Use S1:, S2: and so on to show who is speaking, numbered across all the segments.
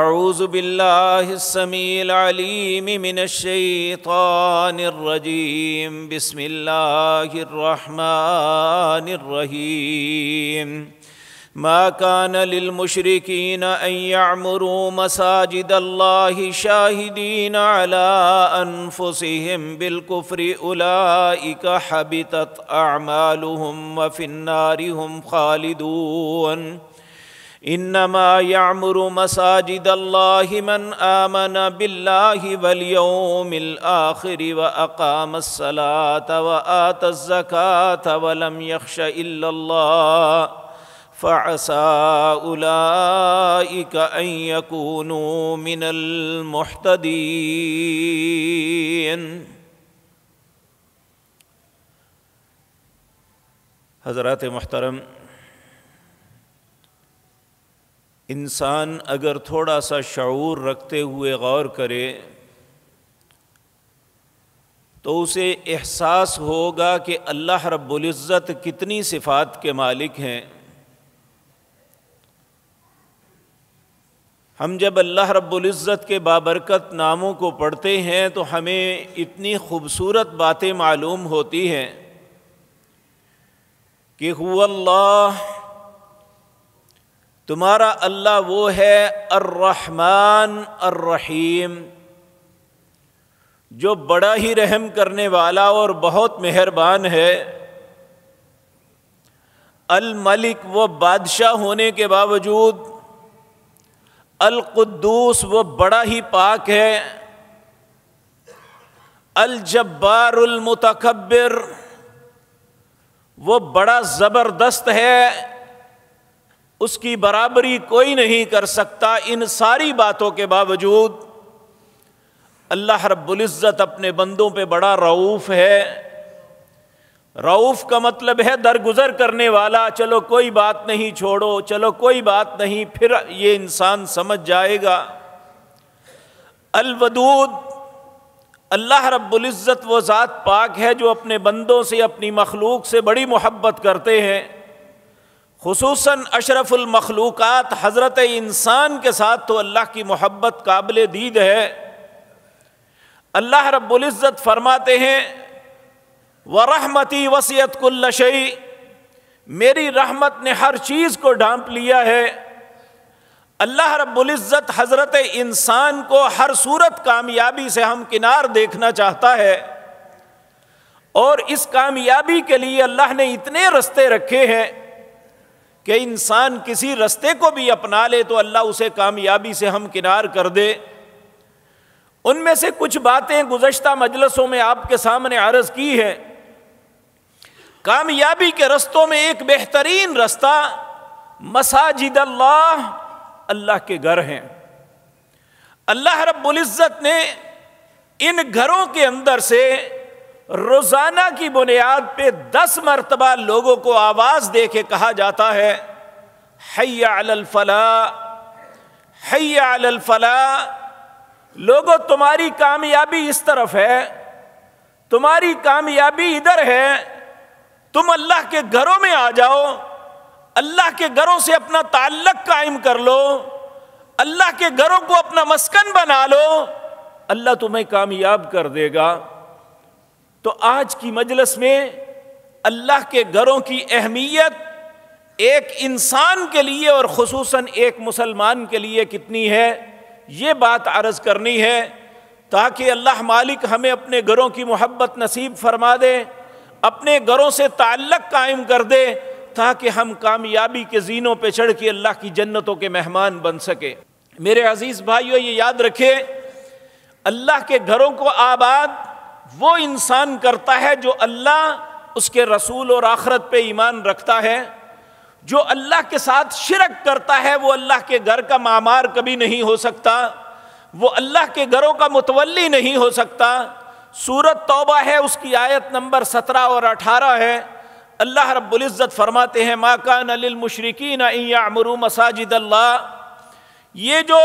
S1: اعوذ بالله السميع العليم من الشيطان الرجيم بسم الله الرحمن الرحيم ما كان للمشركين ان يعمروا مساجد الله شاهدين على انفسهم بالكفر اولئك حبطت اعمالهم وفي النار هم خالدون इन्नमा यामुर मसाजिद मन आमन बिल्लाहि वलियोमिल आखिरी व अकाम सलात व आत ज़कात वलम यख्श इल्लल्लाह फ़असा उलाइक अन यकूनू मिनल मुहतदीन हज़रत मुहतरम इंसान अगर थोड़ा सा शूर रखते हुए गौर करे तो उसे एहसास होगा कि अल्लाह रब्ज़त कितनी सिफ़ात के मालिक हैं हम जब अल्लाह रब्ज़त के बाबरकत नामों को पढ़ते हैं तो हमें इतनी खूबसूरत बातें मालूम होती हैं कि हुल्ला तुम्हारा अल्लाह वो है अर्रहमान अर्रहीम जो बड़ा ही रहम करने वाला और बहुत मेहरबान है अल मलिक वो बादशाह होने के बावजूद अल कुद्दूस वो बड़ा ही पाक है अल जब्बारुल मुतकब्बिर वो बड़ा ज़बरदस्त है उसकी बराबरी कोई नहीं कर सकता इन सारी बातों के बावजूद अल्लाह रब्ज़त अपने बंदों पे बड़ा रऊफ़ है रऊफ़ का मतलब है दरगुजर करने वाला चलो कोई बात नहीं छोड़ो चलो कोई बात नहीं फिर ये इंसान समझ जाएगा अलवदूद अल्लाह रब्ज़त वो ज़ात पाक है जो अपने बंदों से अपनी मखलूक से बड़ी मोहब्बत करते हैं खसूस अशरफुलमखलूक़ हज़रत इंसान के साथ तो अल्लाह की मोहब्बत काबिल दीद है अल्लाह रब्ज़त फरमाते हैं व रहमती वसीत कुल्लशई मेरी रहमत ने हर चीज़ को ढांप लिया है अल्लाह रब्ज़त हज़रत इंसान को हर सूरत कामयाबी से हम किनार देखना चाहता है और इस कामयाबी के लिए अल्लाह ने इतने रस्ते रखे हैं कि इंसान किसी रस्ते को भी अपना ले तो अल्लाह उसे कामयाबी से हम किनार कर दे उनमें से कुछ बातें गुज्त मजलसों में आपके सामने आरज की है कामयाबी के रस्तों में एक बेहतरीन रास्ता मसाजिद अल्लाह अल्लाह के घर हैं अल्लाह रब्बुल इज़्ज़त ने इन घरों के अंदर से रोज़ाना की बुनियाद पे दस मरतबा लोगों को आवाज़ दे के कहा जाता है हैयाफला फला लोगों तुम्हारी कामयाबी इस तरफ है तुम्हारी कामयाबी इधर है तुम अल्लाह के घरों में आ जाओ अल्लाह के घरों से अपना ताल्लक कायम कर लो अल्लाह के घरों को अपना मस्कन बना लो अल्लाह तुम्हें कामयाब कर देगा तो आज की मजलस में अल्लाह के घरों की अहमियत एक इंसान के लिए और खसूस एक मुसलमान के लिए कितनी है ये बात अर्ज़ करनी है ताकि अल्लाह मालिक हमें अपने घरों की मोहब्बत नसीब फरमा दे अपने घरों से ताल्लक कायम कर दे ताकि हम कामयाबी के जीनों पर चढ़ के अल्लाह की जन्नतों के मेहमान बन सके मेरे अज़ीज़ भाइयों ये याद रखे अल्लाह के घरों को आबाद वो इंसान करता है जो अल्लाह उसके रसूल और आखरत पे ईमान रखता है जो अल्लाह के साथ शिरक करता है वो अल्लाह के घर का मामार कभी नहीं हो सकता वो अल्लाह के घरों का मुतवली नहीं हो सकता सूरत तौबा है उसकी आयत नंबर सत्रह और अठारह है अल्लाह रब्ज़त फरमाते हैं माँ कान अलमशरकिन यामरू मसाजिद अल्लाह ये जो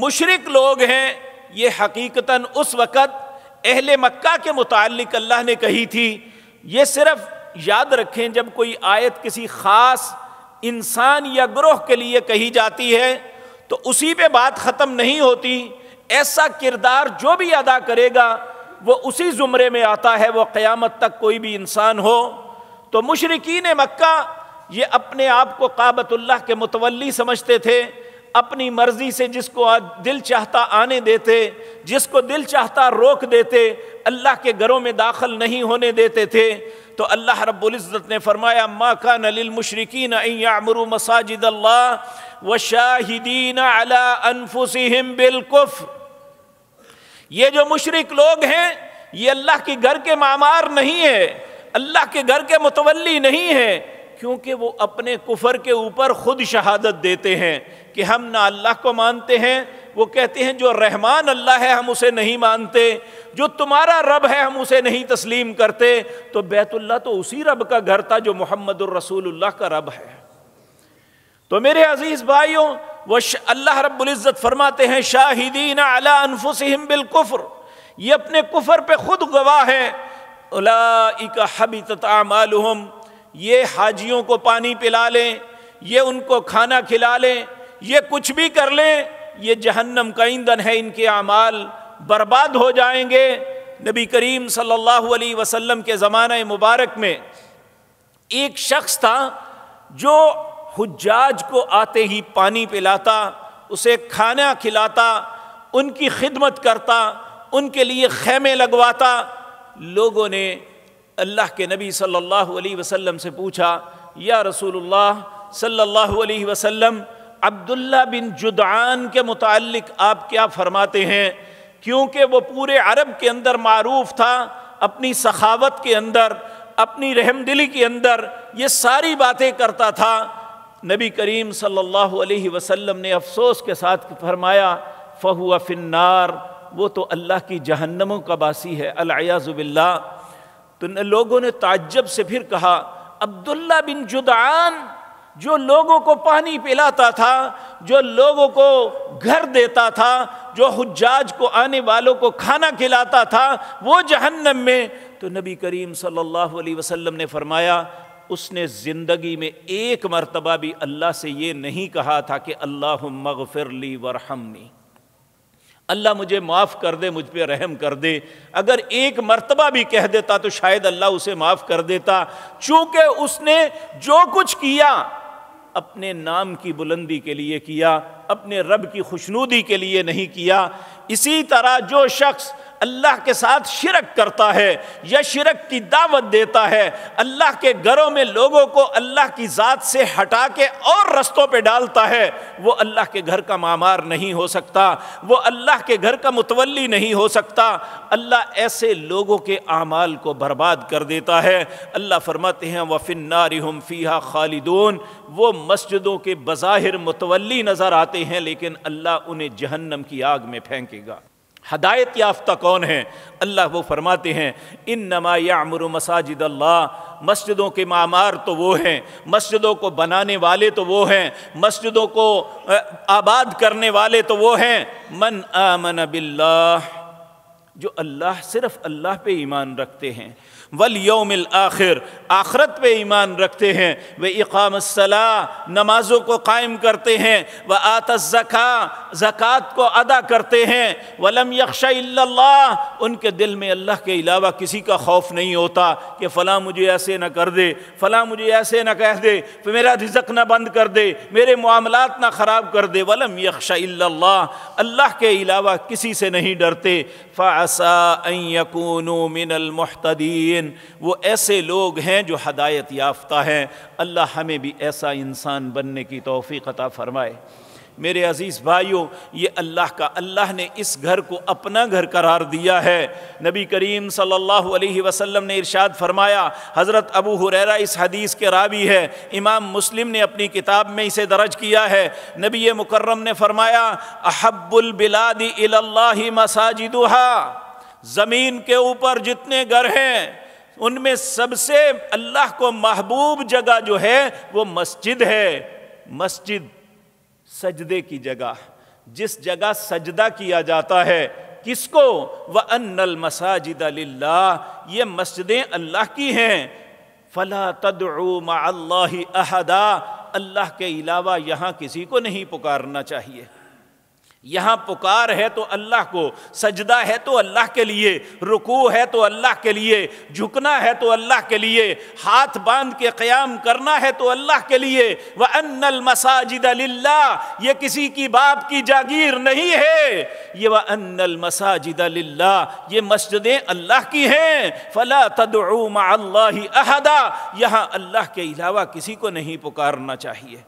S1: मुशरक लोग हैं ये हकीकता उस वक़्त अहल मक्का के मुतक अल्लाह ने कही थी ये सिर्फ याद रखें जब कोई आयत किसी ख़ास इंसान या ग्रोह के लिए कही जाती है तो उसी पे बात ख़त्म नहीं होती ऐसा किरदार जो भी अदा करेगा वो उसी ज़ुमरे में आता है वो क़यामत तक कोई भी इंसान हो तो मशरकिन मक्का ये अपने आप को काबतुल्लाह के मुतवली समझते थे अपनी मर्जी से जिसको दिल चाहता आने देते जिसको दिल चाहता रोक देते अल्लाह के घरों में दाखिल नहीं होने देते थे तो अल्लाह रब्ज़त ने फरमाया मा कान लिलमशरकिन अमरु मसाजिद अल्लाह व शाहिदीन अला अनफुसिहिम बिलकुफ ये जो मुशरक लोग हैं ये अल्लाह के घर के मामार नहीं है अल्लाह के घर के मुतवली नहीं है क्योंकि वो अपने कुफर के ऊपर ख़ुद शहादत देते हैं कि हम ना अल्लाह को मानते हैं वो कहते हैं जो रहमान अल्लाह है हम उसे नहीं मानते जो तुम्हारा रब है हम उसे नहीं तस्लीम करते तो बैतुल्ला तो उसी रब का घर था जो मोहम्मद रसूलुल्लाह का रब है तो मेरे अजीज़ भाइयों वो अल्लाह रबुल्जत फरमाते हैं शाहिदीन अला अनफुसम बिलकुफ़र ये अपने कुफर पे खुद गवाह हैं अला हबी तमालहम ये हाजियों को पानी पिला लें ये उनको खाना खिला लें ये कुछ भी कर लें ये जहन्नम का ईंधन है इनके अमाल बर्बाद हो जाएंगे नबी करीम सल्लल्लाहु अलैहि वसल्लम के ज़माना मुबारक में एक शख्स था जो हुज्जाज को आते ही पानी पिलाता उसे खाना खिलाता उनकी खिदमत करता उनके लिए खेमे लगवाता लोगों ने अल्लाह के नबी सल्लल्लाहु अलैहि वसल्लम से पूछा या रसूलुल्लाह सल्लल्लाहु अलैहि वसल्लम अब्दुल्ला बिन जुदान के मुतालिक आप क्या फरमाते हैं क्योंकि वो पूरे अरब के अंदर मारूफ था अपनी सखावत के अंदर अपनी रहमदिली के अंदर ये सारी बातें करता था नबी करीम सल्लल्लाहु अलैहि वसल्लम ने अफसोस के साथ फरमाया फ़हुआ फिन्नार वो तो अल्लाह की जहन्नमों का बासी है अलयाज़ुबिल्ला तो लोगों ने ताज्जब से फिर कहा अब्दुल्ला बिन जुदान जो लोगों को पानी पिलाता था जो लोगों को घर देता था जो हजाज को आने वालों को खाना खिलाता था वो जहन्नम में तो नबी करीम सल्लल्लाहु अलैहि वसल्लम ने फरमाया उसने ज़िंदगी में एक मरतबा भी अल्लाह से ये नहीं कहा था कि अल्लाह मगफिरली वरहमनी अल्लाह मुझे माफ़ कर दे मुझ पर रहम कर दे अगर एक मरतबा भी कह देता तो शायद अल्लाह उसे माफ़ कर देता चूँकि उसने जो कुछ किया अपने नाम की बुलंदी के लिए किया अपने रब की खुशनूदी के लिए नहीं किया इसी तरह जो शख्स अल्लाह के साथ शिरक करता है या शिरक की दावत देता है अल्लाह के घरों में लोगों को अल्लाह की ज़ात से हटा के और रस्तों पे डालता है वो अल्लाह के घर का मामार नहीं हो सकता वो अल्लाह के घर का मुतवली नहीं हो सकता अल्लाह ऐसे लोगों के आमाल को बर्बाद कर देता है अल्लाह फरमाते हैं वफिन नारिहम फ़ीहा खालिदून वो मस्जिदों के बज़ाहिर मुतवली नज़र आते हैं लेकिन अल्लाह उन्हें जहन्नम की आग में फेंकेगा हदायत याफ्ता कौन है अल्लाह वो फरमाते हैं इन नमा यामर मसाजिद अल्लाह मस्जिदों के मामार तो वो हैं मस्जिदों को बनाने वाले तो वो हैं मस्जिदों को आबाद करने वाले तो वो हैं मन आमन बिल्ला जो अल्लाह सिर्फ़ अल्लाह पे ईमान रखते हैं वल योमिल आखिर आखरत पे ईमान रखते हैं वे इकामसला नमाज़ों को कायम करते हैं व आतज़का ज़क़़त को अदा करते हैं वलम यक्षा उनके दिल में अल्लाह के अलावा किसी का खौफ नहीं होता कि फ़लाँ मुझे ऐसे न कर दे फ़लाँ मुझे ऐसे न कह दे फिर मेरा रिजक ना बंद कर दे मेरे मामलत ना ख़राब कर दे वलम यक्षा अल्लाह के अलावा किसी से नहीं डरते फ़ासा यकून मिनलमतदीन वो ऐसे लोग हैं जो हदायत याफ़्ता हैं अल्लाह हमें भी ऐसा इंसान बनने की तोफ़ी क़ता फ़रमाए मेरे अज़ीज़ भाइयों ये अल्लाह का अल्लाह ने इस घर को अपना घर करार दिया है नबी करीम सल्लल्लाहु अलैहि वसल्लम ने इरशाद फरमाया हज़रत अबू हुरैरा इस हदीस के रावी है इमाम मुस्लिम ने अपनी किताब में इसे दर्ज किया है नबी मुकर्रम ने फरमाया अहब्बुलबिलादी मसाजिदुहा ज़मीन के ऊपर जितने घर हैं उनमें सबसे अल्लाह को महबूब जगह जो है वो मस्जिद है मस्जिद सजदे की जगह जिस जगह सजदा किया जाता है किसको व अनल मसाजिद ये मस्जिदें अल्लाह की हैं फला अल्लाह अहदा अल्लाह के अलावा यहाँ किसी को नहीं पुकारना चाहिए यहाँ पुकार है तो अल्लाह को सजदा है तो अल्लाह के लिए रुकू है तो अल्लाह के लिए झुकना है तो अल्लाह के लिए हाथ बांध के क़याम करना है तो अल्लाह के लिए व अनल मसाजिद अल्ला ये किसी की बाप की जागीर नहीं है ये व अनल मसाजिद अल्ला ये मस्जिदें अल्लाह की हैं फ़ला तदमा अल्लाह अहदा यहाँ अल्लाह के अलावा किसी को नहीं पुकारना चाहिए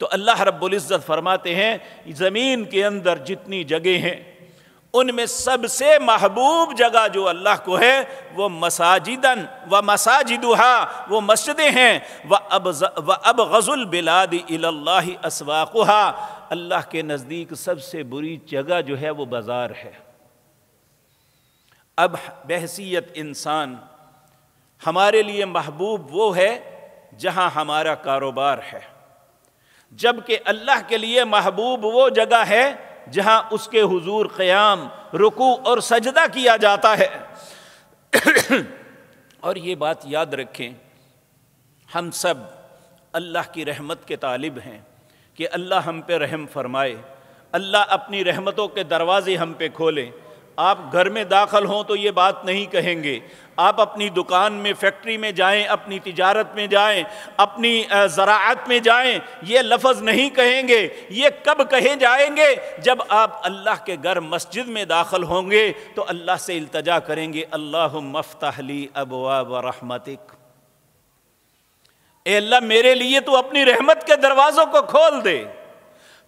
S1: तो अल्लाह रब्ज़त फरमाते हैं ज़मीन के अंदर जितनी जगह हैं उनमें सबसे महबूब जगह जो अल्लाह को है वो मसाजिदन व मसाजिदुहा वो मस्जिदें हैं व अब व अब गज़ुल बिलाद इल्ला असवाक़ा अल्लाह के नज़दीक सबसे बुरी जगह जो है वो बाज़ार है अब बहसीत इंसान हमारे लिए महबूब वो है जहाँ हमारा कारोबार है जबकि अल्लाह के लिए महबूब वो जगह है जहाँ उसके हुजूर क़्याम रुकू और सजदा किया जाता है और ये बात याद रखें हम सब अल्लाह की रहमत के तालिब हैं कि अल्लाह हम पे रहम फरमाए अल्लाह अपनी रहमतों के दरवाज़े हम पे खोलें आप घर में दाखिल हों तो ये बात नहीं कहेंगे आप अपनी दुकान में फैक्ट्री में जाएं अपनी तिजारत में जाएं अपनी ज़रात में जाएं ये लफ्ज़ नहीं कहेंगे ये कब कहे जाएंगे जब आप अल्लाह के घर मस्जिद में दाखिल होंगे तो अल्लाह से अल्तजा करेंगे अल्लाह मफ्तली अबवा रहमतिक अल्लाह मेरे लिए तो अपनी रहमत के दरवाज़ों को खोल दे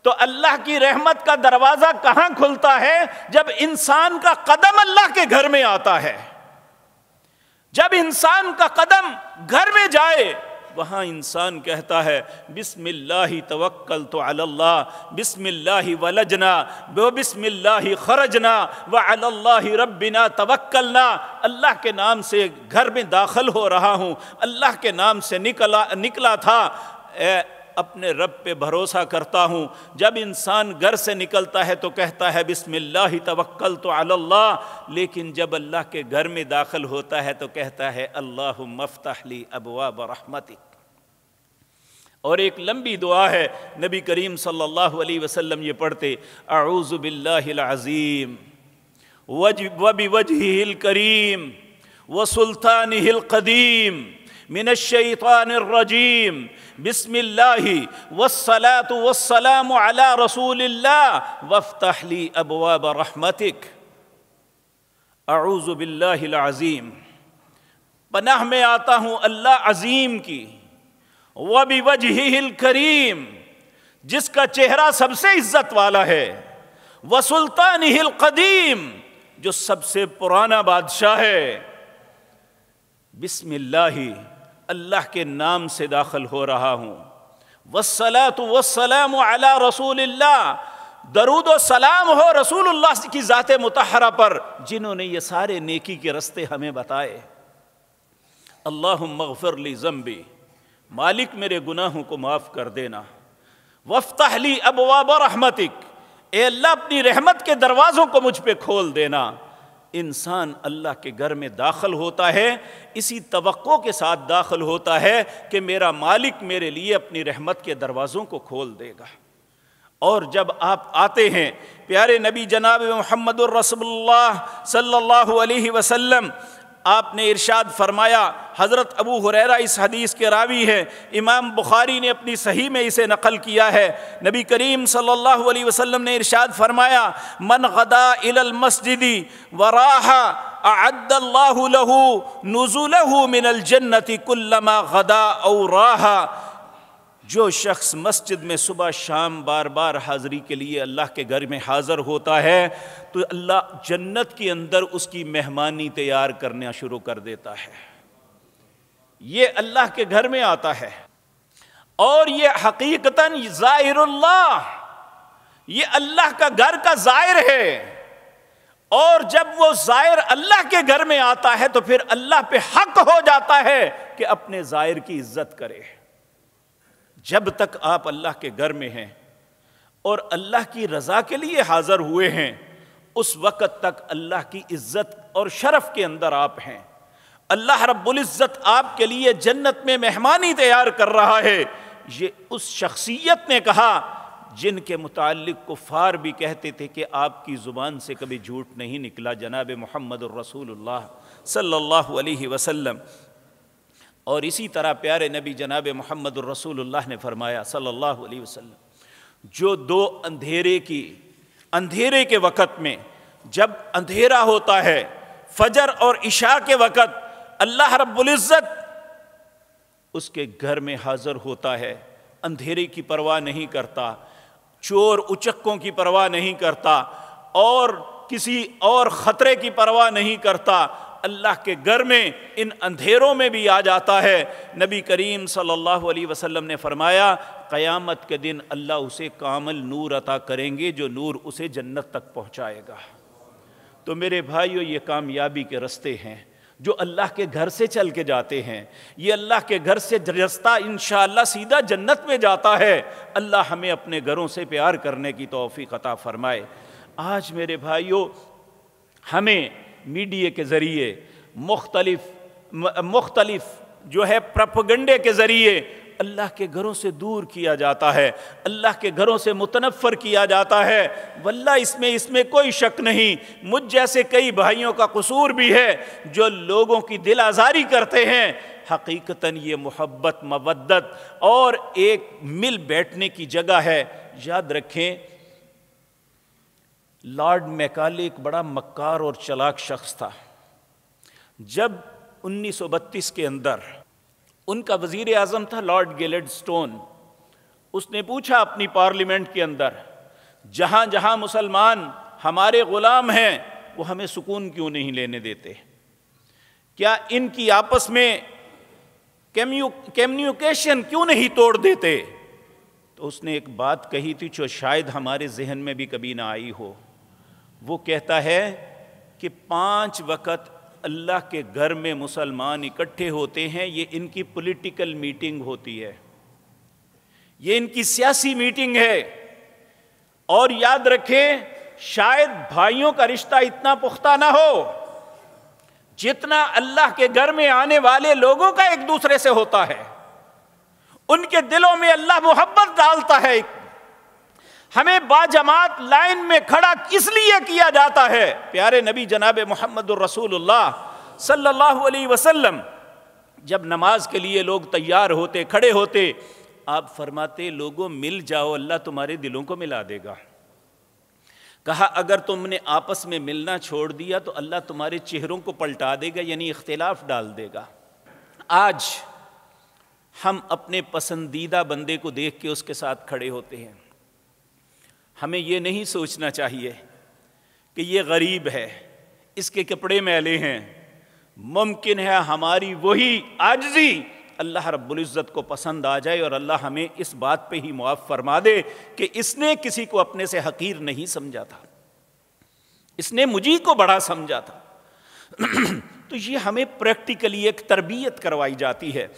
S1: तो अल्लाह की रहमत का दरवाज़ा कहाँ खुलता है जब इंसान का कदम अल्लाह के घर में आता है जब इंसान का कदम घर में जाए वहां इंसान कहता है बिसमिल्लाह तवक्ल तो अल्लाह बिसमिल्लाह वलजना व बिसमिल्लाह खरजना व अल्लाह तवक्ल ना अल्लाह के नाम से घर में दाखिल हो रहा हूँ अल्लाह के नाम से निकला निकला था अपने रब पे भरोसा करता हूँ जब इंसान घर से निकलता है तो कहता है बिसमिल्लाह तवक्ल तो अल्लाह लेकिन जब अल्लाह के घर में दाखिल होता है तो कहता है अल्लाह मफ्तली अबवा बरहमतिक और एक लंबी दुआ है नबी करीम सल्लल्लाहु अलैहि वसल्लम ये पढ़ते आऊज़ वज वबी करीम व सुल्तान हिल कदीम मिनशानरजीम बसमिल्लात वसलाम अला रसूल वफ़तहली अबवाब रहमतिक अज़ुबिल्लाज़ीम पनाह में आता हूँ अल्लाह अज़ीम की वबी वजहिल करीम जिसका चेहरा सबसे इज्जत वाला है व सुल्तान हिल कदीम जो सबसे पुराना बादशाह है बिस्मिल्लाही अल्लाह के नाम से दाखिल हो रहा हूँ वसला तो वसलाम अला रसूल दरुद सलाम हो रसूल की ज़ात मुतहरा पर जिन्होंने ये सारे नेकी के रस्ते हमें बताए अल्लाह मगफरली ज़म्बी मालिक मेरे गुनाहों को माफ़ कर देना वफ्तहली अबवाब रहमतिक ए अल्लाह अपनी रहमत के दरवाज़ों को मुझ पर खोल देना इंसान अल्लाह के घर में दाखिल होता है इसी तो के साथ दाखिल होता है कि मेरा मालिक मेरे लिए अपनी रहमत के दरवाज़ों को खोल देगा और जब आप आते हैं प्यारे नबी जनाब मोहम्मद रसोल्ला सल्लल्लाहु अलैहि वसल्लम आपने इरशाद फरमाया हज़रत अबू हुरैरा इस हदीस के रावी हैं इमाम बुखारी ने अपनी सही में इसे नकल किया है नबी करीम सल्लल्लाहु अलैहि वसल्लम ने इरशाद फरमाया मन गदा इलल मस्जिदी वराहा अद्दल्लाहु लहू नुजुलहू मिनल जन्नति कुल्लमा गदा औ राहा जो शख्स मस्जिद में सुबह शाम बार बार हाजिरी के लिए अल्लाह के घर में हाजिर होता है तो अल्लाह जन्नत के अंदर उसकी मेहमानी तैयार करना शुरू कर देता है ये अल्लाह के घर में आता है और ये हकीकता ज़ाहिरुल्लाह ये अल्लाह का घर का ज़ाहिर है और जब वो जायर अल्लाह के घर में आता है तो फिर अल्लाह पे हक हो जाता है कि अपने ज़ाहिर की इज्जत करे जब तक आप अल्लाह के घर में हैं और अल्लाह की रज़ा के लिए हाजिर हुए हैं उस वक़्त तक अल्लाह की इज़्ज़त और शरफ़ के अंदर आप हैं अल्लाह रब्ज़त आपके लिए जन्नत में मेहमानी तैयार कर रहा है ये उस शख्सियत ने कहा जिनके मुतालिक कुफ़ार भी कहते थे कि आपकी ज़ुबान से कभी झूठ नहीं निकला जनाब मोहम्मद रसूलुल्लाह सल्लल्लाहु अलैहि वसल्लम और इसी तरह प्यारे नबी जनाब मोहम्मद रसूलुल्लाह ने फरमाया सल्लल्लाहु अलैहि वसल्लम जो दो अंधेरे की अंधेरे के वक़्त में जब अंधेरा होता है फजर और इशा के वक़्त अल्लाह रब्ज़त उसके घर में हाजिर होता है अंधेरे की परवाह नहीं करता चोर उचक्कों की परवाह नहीं करता और किसी और ख़तरे की परवाह नहीं करता अल्लाह के घर में इन अंधेरों में भी आ जाता है नबी करीम सल्लल्लाहु अलैहि वसल्लम ने फरमाया क़यामत के दिन अल्लाह उसे कामल नूर अता करेंगे जो नूर उसे जन्नत तक पहुँचाएगा तो मेरे भाइयों ये कामयाबी के रस्ते हैं जो अल्लाह के घर से चल के जाते हैं ये अल्लाह के घर से रस्ता इन सीधा जन्नत में जाता है अल्लाह हमें अपने घरों से प्यार करने की तोहफी अता फ़रमाए आज मेरे भाइयों हमें मीडिए के ज़रिए मुख्तलफ मुख्तलिफ जो है प्रपगंडे के ज़रिए अल्लाह के घरों से दूर किया जाता है अल्लाह के घरों से मुतनफ़र किया जाता है वल्ला इसमें इसमें कोई शक नहीं मुझ जैसे कई भाइयों का कसूर भी है जो लोगों की दिल आज़ारी करते हैं हकीकता ये मोहब्बत मवद्दत और एक मिल बैठने की जगह है याद रखें लॉर्ड मैकाले एक बड़ा मक्कार और चलाक शख्स था जब 1932 के अंदर उनका वजीर आजम था लॉर्ड गेलेड स्टोन उसने पूछा अपनी पार्लियामेंट के अंदर जहाँ जहां मुसलमान हमारे ग़ुलाम हैं वो हमें सुकून क्यों नहीं लेने देते क्या इनकी आपस में कम्यू कम्युनिकेशन क्यों नहीं तोड़ देते तो उसने एक बात कही थी जो शायद हमारे जहन में भी कभी ना आई हो वो कहता है कि पांच वक़्त अल्लाह के घर में मुसलमान इकट्ठे होते हैं ये इनकी पॉलिटिकल मीटिंग होती है ये इनकी सियासी मीटिंग है और याद रखें शायद भाइयों का रिश्ता इतना पुख्ता ना हो जितना अल्लाह के घर में आने वाले लोगों का एक दूसरे से होता है उनके दिलों में अल्लाह मोहब्बत डालता है हमें बाजमात लाइन में खड़ा किस लिए किया जाता है प्यारे नबी जनाब मोहम्मद रसूलुल्लाह सल्लल्लाहु अलैहि वसल्लम जब नमाज के लिए लोग तैयार होते खड़े होते आप फरमाते लोगों मिल जाओ अल्लाह तुम्हारे दिलों को मिला देगा कहा अगर तुमने आपस में मिलना छोड़ दिया तो अल्लाह तुम्हारे चेहरों को पलटा देगा यानी इख्तिलाफ डाल देगा आज हम अपने पसंदीदा बंदे को देख के उसके साथ खड़े होते हैं हमें ये नहीं सोचना चाहिए कि ये गरीब है इसके कपड़े मैले हैं मुमकिन है हमारी वही आजजी अल्लाह रब्ज़त को पसंद आ जाए और अल्लाह हमें इस बात पे ही मुआफ़ फरमा दे कि इसने किसी को अपने से हकीर नहीं समझा था इसने मुझी को बड़ा समझा था तो ये हमें प्रैक्टिकली एक तरबियत करवाई जाती है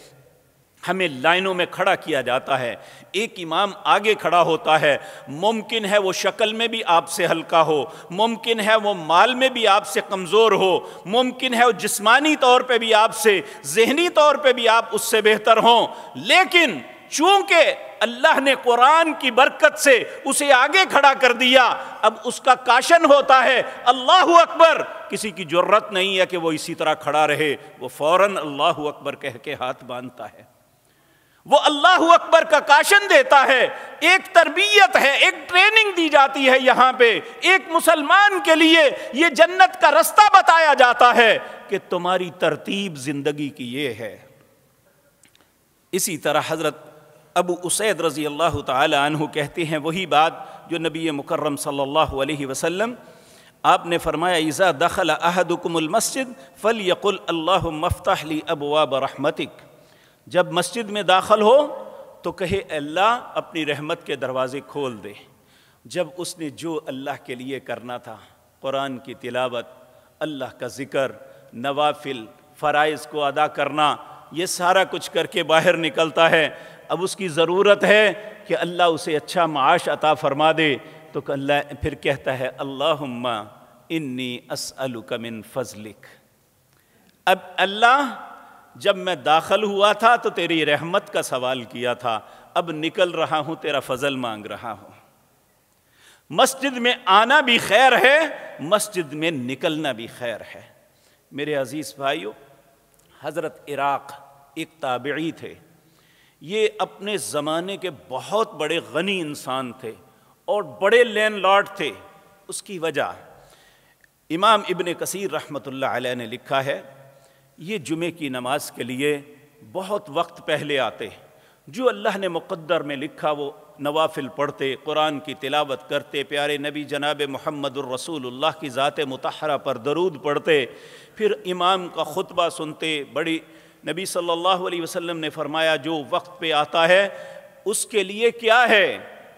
S1: हमें लाइनों में खड़ा किया जाता है एक इमाम आगे खड़ा होता है मुमकिन है वो शक्ल में भी आपसे हल्का हो मुमकिन है वो माल में भी आपसे कमज़ोर हो मुमकिन है वो जिस्मानी तौर पे भी आपसे जहनी तौर पे भी आप उससे बेहतर हों लेकिन चूंकि अल्लाह ने कुरान की बरकत से उसे आगे खड़ा कर दिया अब उसका काशन होता है अल्लाह अकबर किसी की ज़रूरत नहीं है कि वो इसी तरह खड़ा रहे वो फ़ौरन अल्लाह अकबर कह के हाथ बांधता है वो अल्लाह अकबर का काशन देता है एक तरबियत है एक ट्रेनिंग दी जाती है यहाँ पे एक मुसलमान के लिए ये जन्नत का रास्ता बताया जाता है कि तुम्हारी तरतीब जिंदगी की ये है इसी तरह हज़रत अबू उसैद रज़ी अल्लाह तहु कहते हैं वही बात जो नबी मुकर्रम सल्लल्लाहु अलैहि वसल्लम आपने फरमाया ईज़ा दखल अहदकमस्जिद फ़ल यकुल अल्लाह मफ्तली अबवाब रहमतिक जब मस्जिद में दाखिल हो तो कहे अल्लाह अपनी रहमत के दरवाज़े खोल दे जब उसने जो अल्लाह के लिए करना था कुरान की तिलावत अल्लाह का ज़िक्र नवाफिल फ़रज़ को अदा करना ये सारा कुछ करके बाहर निकलता है अब उसकी ज़रूरत है कि अल्लाह उसे अच्छा माश अता फरमा दे तो अल्लाह फिर कहता है अल्लाह इन्नी असअलुका मिन फजलिक अब अल्लाह जब मैं दाखिल हुआ था तो तेरी रहमत का सवाल किया था अब निकल रहा हूँ तेरा फजल मांग रहा हूं मस्जिद में आना भी खैर है मस्जिद में निकलना भी खैर है मेरे अज़ीज़ भाइयों हज़रत इराक़ एक ताबी थे ये अपने ज़माने के बहुत बड़े गनी इंसान थे और बड़े लैंड लॉर्ड थे उसकी वजह इमाम इबन कसीर रहमतुल्लाह अलैह ने लिखा है ये जुमे की नमाज के लिए बहुत वक्त पहले आते जो अल्लाह ने मुकद्दर में लिखा वो नवाफिल पढ़ते कुरान की तिलावत करते प्यारे नबी जनाब मोहम्मद रसूलुल्लाह की ज़ात मतहरा पर दरूद पढ़ते फिर इमाम का खुतबा सुनते बड़ी नबी सल्लल्लाहु अलैहि वसल्लम ने फरमाया जो वक्त पे आता है उसके लिए क्या है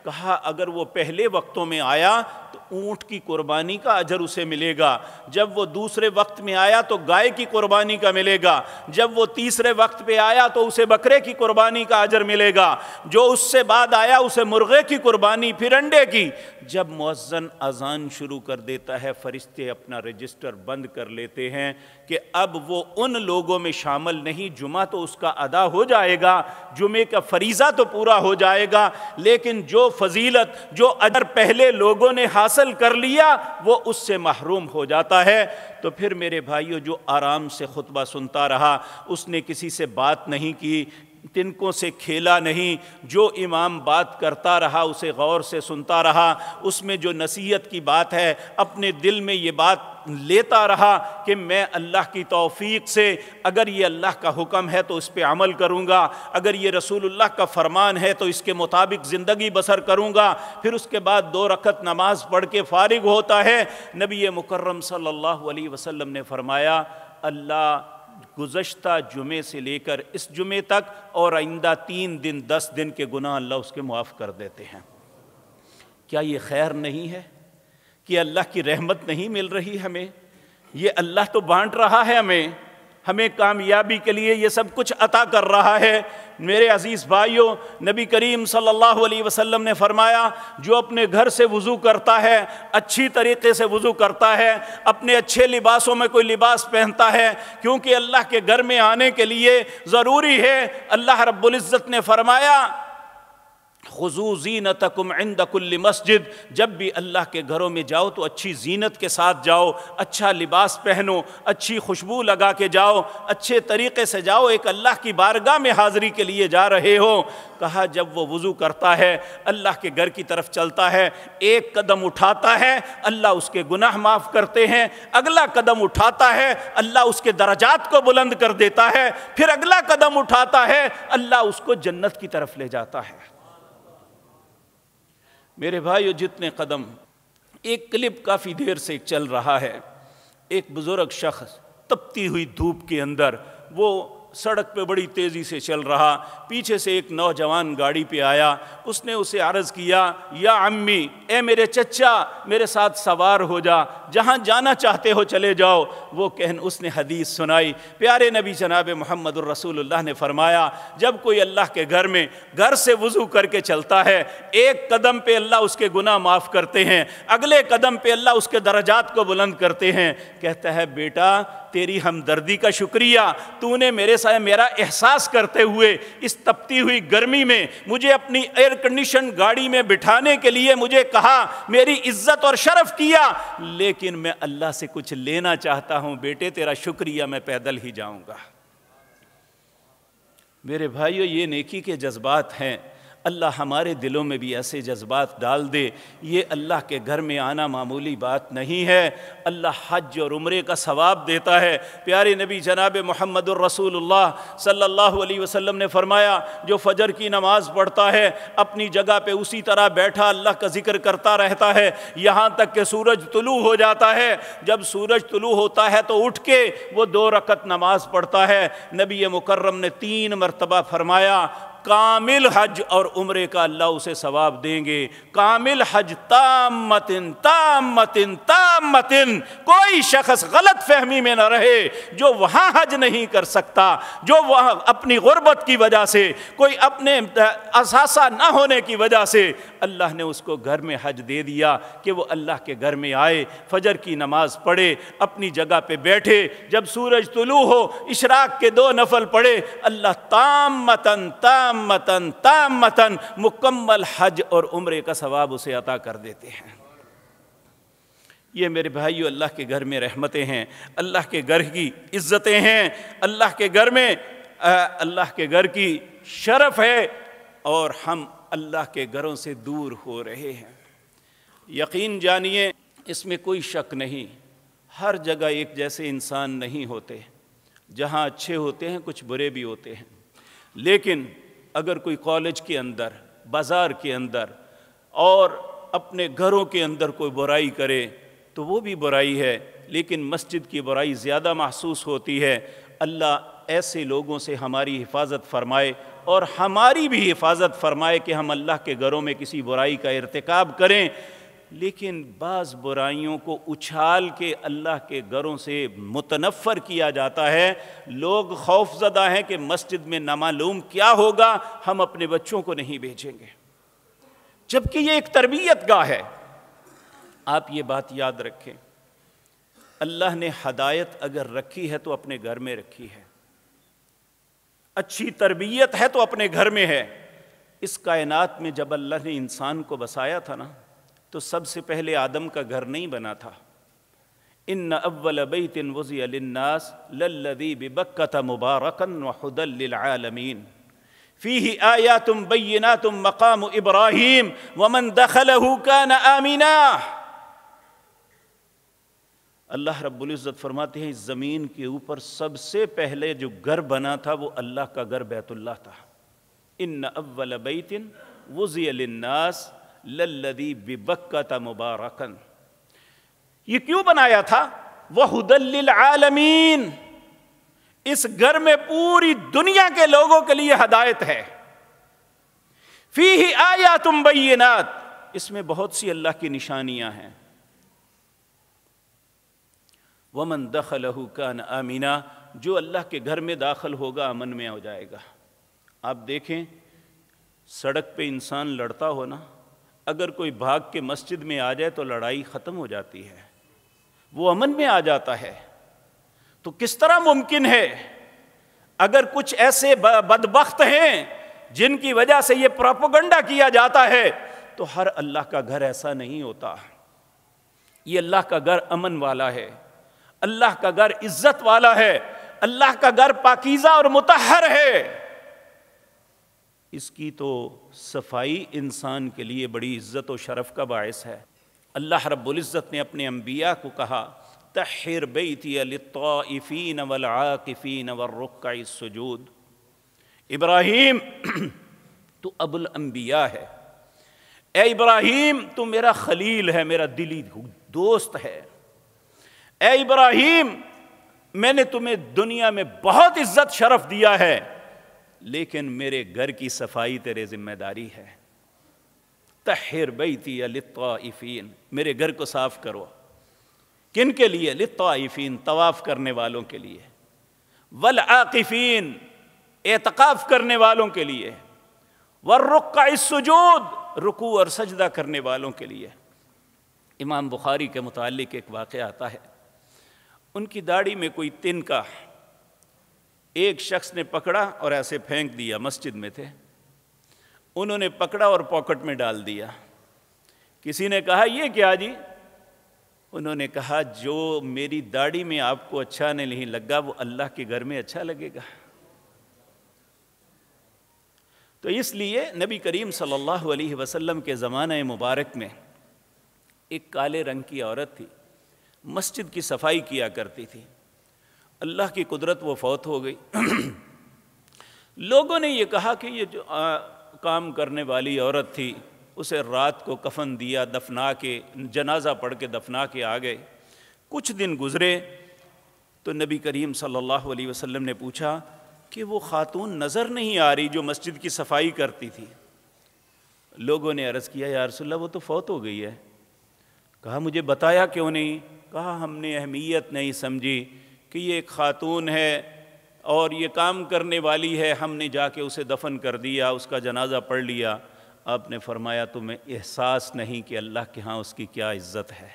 S1: कहा अगर वो पहले वक्तों में आया वक्त ऊँट की कुर्बानी का अजर उसे मिलेगा जब वो दूसरे वक्त में आया तो गाय की कुर्बानी का मिलेगा जब वो तीसरे वक्त पे आया तो उसे बकरे की कुर्बानी का अजर मिलेगा जो उससे बाद आया उसे मुर्गे की कुर्बानी फिर अंडे की जब मौजन अजान शुरू कर देता है फरिश्ते अपना रजिस्टर बंद कर लेते हैं कि अब वो उन लोगों में शामिल नहीं जुमा तो उसका अदा हो जाएगा जुमे का फरीज़ा तो पूरा हो जाएगा लेकिन जो फजीलत जो अदर पहले लोगों ने हाथ हासिल कर लिया वो उससे महरूम हो जाता है तो फिर मेरे भाइयों जो आराम से खुतबा सुनता रहा उसने किसी से बात नहीं की तिनकों से खेला नहीं जो इमाम बात करता रहा उसे गौर से सुनता रहा उसमें जो नसीहत की बात है अपने दिल में ये बात लेता रहा कि मैं अल्लाह की तौफीक से अगर ये अल्लाह का हुक्म है तो इस पर अमल करूँगा अगर ये रसूलुल्लाह का फरमान है तो इसके मुताबिक ज़िंदगी बसर करूँगा फिर उसके बाद दो रकत नमाज पढ़ के फारिग होता है नबी मुकर्रम सल्लल्लाहु अलैहि वसल्लम ने फरमाया अल्लाह गुज्त जुमे से लेकर इस जुमे तक और आइंदा तीन दिन दस दिन के गुना अल्लाह उसके माफ़ कर देते हैं क्या ये खैर नहीं है कि अल्लाह की रहमत नहीं मिल रही हमें ये अल्लाह तो बांट रहा है हमें हमें कामयाबी के लिए ये सब कुछ अता कर रहा है मेरे अज़ीज़ भाइयों नबी करीम सल्लल्लाहु अलैहि वसल्लम ने फरमाया जो अपने घर से वज़ू करता है अच्छी तरीके से वज़ू करता है अपने अच्छे लिबासों में कोई लिबास पहनता है क्योंकि अल्लाह के घर में आने के लिए ज़रूरी है अल्लाह रब्बुल इज़्ज़त ने फरमाया खजू जीनत कुल्ल मस्जिद जब भी अल्लाह के घरों में जाओ तो अच्छी जीनत के साथ जाओ अच्छा लिबास पहनो अच्छी खुशबू लगा के जाओ अच्छे तरीके से जाओ एक अल्लाह की बारगाह में हाज़िरी के लिए जा रहे हो कहा जब वो वज़ू करता है अल्लाह के घर की तरफ चलता है एक कदम उठाता है अल्लाह उसके गुनाह माफ़ करते हैं अगला कदम उठाता है अल्लाह उसके दर्जात को बुलंद कर देता है फिर अगला कदम उठाता है अल्लाह उसको जन्नत की तरफ ले जाता है मेरे भाई जितने कदम एक क्लिप काफ़ी देर से चल रहा है एक बुज़ुर्ग शख्स तपती हुई धूप के अंदर वो सड़क पे बड़ी तेज़ी से चल रहा पीछे से एक नौजवान गाड़ी पे आया उसने उसे अर्ज़ किया या अम्मी ए मेरे चचा मेरे साथ सवार हो जा जहाँ जाना चाहते हो चले जाओ वो कहन उसने हदीस सुनाई प्यारे नबी जनाब मोहम्मद रसूलुल्लाह ने फरमाया जब कोई अल्लाह के घर में घर से वज़ू करके चलता है एक कदम पे अल्लाह उसके गुनाह माफ़ करते हैं अगले कदम पे अल्लाह उसके दर्जात को बुलंद करते हैं कहता है बेटा तेरी हमदर्दी का शुक्रिया तूने मेरे साथ मेरा एहसास करते हुए इस तपती हुई गर्मी में मुझे अपनी एयर कंडीशन गाड़ी में बिठाने के लिए मुझे कहा मेरी इज्जत और शर्फ किया लेकिन मैं अल्लाह से कुछ लेना चाहता हूँ बेटे तेरा शुक्रिया मैं पैदल ही जाऊँगा मेरे भाइयों ये नेकी के जज्बात हैं अल्लाह हमारे दिलों में भी ऐसे जज्बात डाल दे ये अल्लाह के घर में आना मामूली बात नहीं है अल्लाह हज और उम्र का सवाब देता है प्यारे नबी जनाब मोहम्मद रसूलुल्लाह सल्लल्लाहु अलैहि वसल्लम ने फरमाया जो फजर की नमाज़ पढ़ता है अपनी जगह पे उसी तरह बैठा अल्लाह का जिक्र करता रहता है यहाँ तक कि सूरज तुलू हो जाता है जब सूरज तुलू होता है तो उठ के वो दो रकत नमाज़ पढ़ता है नबी मुकर्रम ने तीन मरतबा फरमाया कामिल हज और उम्र का अल्लाह उसे सवाब देंगे कामिल हज मतिन मतिन ताम मतिन कोई शख्स गलत फहमी में न रहे जो वहाँ हज नहीं कर सकता जो वहाँ अपनी गुर्बत की वजह से कोई अपने असासा ना होने की वजह से अल्लाह ने उसको घर में हज दे दिया कि वो अल्लाह के घर में आए फजर की नमाज़ पढ़े अपनी जगह पे बैठे जब सूरज तुलू हो इशराक के दो नफल पढ़े अल्लाह ताम मतन ताम ताम मतन ताम मतन मुकम्मल हज और उम्र का सवाब उसे अता कर देते हैं ये मेरे भाई अल्लाह के घर में रहमतें हैं अल्लाह के घर की इज्जतें हैं अल्लाह के घर में अल्लाह के घर की शरफ है और हम अल्लाह के घरों से दूर हो रहे हैं यकीन जानिए इसमें कोई शक नहीं हर जगह एक जैसे इंसान नहीं होते जहाँ अच्छे होते हैं कुछ बुरे भी होते हैं लेकिन अगर कोई कॉलेज के अंदर बाज़ार के अंदर और अपने घरों के अंदर कोई बुराई करे तो वो भी बुराई है लेकिन मस्जिद की बुराई ज़्यादा महसूस होती है अल्लाह ऐसे लोगों से हमारी हिफाजत फरमाए और हमारी भी हिफाजत फरमाए कि हम अल्लाह के घरों में किसी बुराई का इरतकब करें लेकिन बाज़ बुराइयों को उछाल के अल्लाह के घरों से मुतनफ़र किया जाता है लोग खौफजदा हैं कि मस्जिद में नामालूम क्या होगा हम अपने बच्चों को नहीं भेजेंगे जबकि ये एक तरबियत गाह है आप ये बात याद रखें अल्लाह ने हदायत अगर रखी है तो अपने घर में रखी है अच्छी तरबियत है तो अपने घर में है इस कायनात में जब अल्लाह ने इंसान को बसाया था ना तो सबसे पहले आदम का घर नहीं बना था इन अव्वल बैतिन वज़ी अलन्नास लल्लदी बिबक्कत मुबारकन वहदलमीन फ़ी आया तुम बैना तुम मकाम इब्राहिम वमन दखल का न आमीना अल्लाह रबुल्जत फरमाते हैं इस ज़मीन के ऊपर सबसे पहले जो घर बना था वो अल्लाह का घर बैतुल्ला था इन अव्वल बैतिन वज़ी अलन्नास लल्लदी बिबक्कत मुबारकन ये क्यों बनाया था वह आलमीन इस घर में पूरी दुनिया के लोगों के लिए हदायत है फी ही आया तुम बैनात इसमें बहुत सी अल्लाह की निशानियां हैं वमन दखल कान आमीना जो अल्लाह के घर में दाखिल होगा अमन में हो जाएगा आप देखें सड़क पे इंसान लड़ता हो ना अगर कोई भाग के मस्जिद में आ जाए तो लड़ाई ख़त्म हो जाती है वो अमन में आ जाता है तो किस तरह मुमकिन है अगर कुछ ऐसे बदबख्त हैं जिनकी वजह से ये प्रोपोगंडा किया जाता है तो हर अल्लाह का घर ऐसा नहीं होता ये अल्लाह का घर अमन वाला है अल्लाह का घर इज्जत वाला है अल्लाह का घर पाकिज़ा और मुतहर है इसकी तो सफाई इंसान के लिए बड़ी इज़्ज़त व शरफ़ का बायस है अल्लाह रब्ज़त ने अपने अम्बिया को कहा तहिर तहर बेतीफ़ीन वलाकिफ़ीन वर्रुक सजूद इब्राहीम तो अबुल अम्बिया है ए इब्राहीम तू मेरा खलील है मेरा दिली दोस्त है ए इब्राहीम मैंने तुम्हें दुनिया में बहुत इज्जत शरफ दिया है लेकिन मेरे घर की सफाई तेरे ज़िम्मेदारी है तहिर बैती लफ़ीन मेरे घर को साफ़ करो किन के लिए लफ़ीन तवाफ़ करने वालों के लिए वल आकिफ़ीन एतकाफ़ करने वालों के लिए वर रुख का इसजूद रुकू और सजदा करने वालों के लिए इमाम बुखारी के मुतालिक एक वाक़ आता है उनकी दाढ़ी में कोई तिनका एक शख्स ने पकड़ा और ऐसे फेंक दिया मस्जिद में थे उन्होंने पकड़ा और पॉकेट में डाल दिया किसी ने कहा ये क्या जी उन्होंने कहा जो मेरी दाढ़ी में आपको अच्छा नहीं लगा वो अल्लाह के घर में अच्छा लगेगा तो इसलिए नबी करीम सल्लल्लाहु अलैहि वसल्लम के ज़माने मुबारक में एक काले रंग की औरत थी मस्जिद की सफाई किया करती थी अल्लाह की कुदरत वो फौत हो गई लोगों ने ये कहा कि ये जो आ, काम करने वाली औरत थी उसे रात को कफन दिया दफना के जनाजा पढ़ के दफना के आ गए कुछ दिन गुज़रे तो नबी करीम सल्लल्लाहु अलैहि वसल्लम ने पूछा कि वो खातून नज़र नहीं आ रही जो मस्जिद की सफाई करती थी लोगों ने अर्ज़ किया या रसुल्ला वो तो फौत हो गई है कहा मुझे बताया क्यों नहीं कहा हमने अहमियत नहीं समझी कि ये एक ख़ातून है और ये काम करने वाली है हमने जाके उसे दफन कर दिया उसका जनाजा पढ़ लिया आपने फरमाया तुम्हें एहसास नहीं कि अल्लाह के यहाँ उसकी क्या इज़्ज़त है